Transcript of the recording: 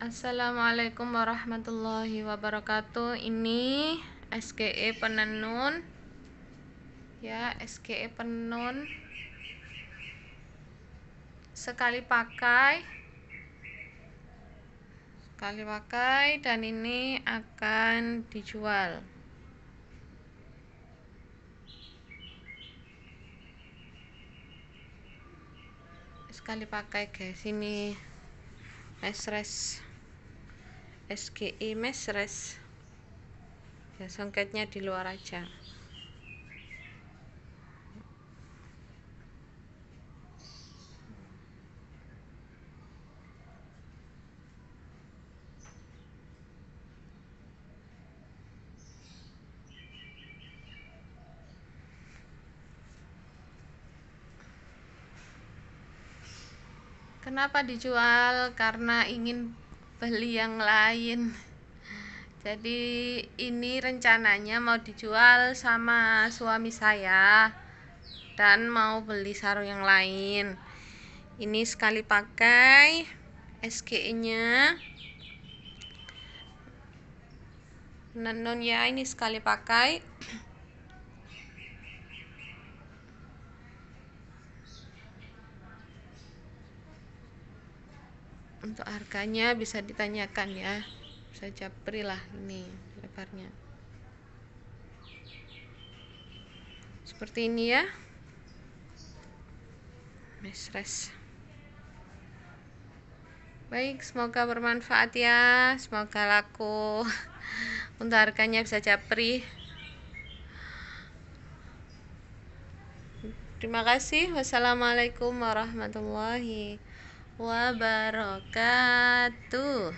Assalamualaikum warahmatullahi wabarakatuh. Ini ske penenun. Ya, ske penenun. Sekali pakai. Sekali pakai dan ini akan dijual. sekali pakai guys ini les SGI Mesres ya songketnya di luar aja Kenapa dijual? Karena ingin beli yang lain jadi ini rencananya mau dijual sama suami saya dan mau beli sarung yang lain ini sekali pakai SK nya Nenon nah, ya ini sekali pakai untuk harganya bisa ditanyakan ya bisa japri lah ini lebarnya seperti ini ya mesres baik semoga bermanfaat ya semoga laku untuk harganya bisa japri terima kasih wassalamualaikum warahmatullahi wabarakatuh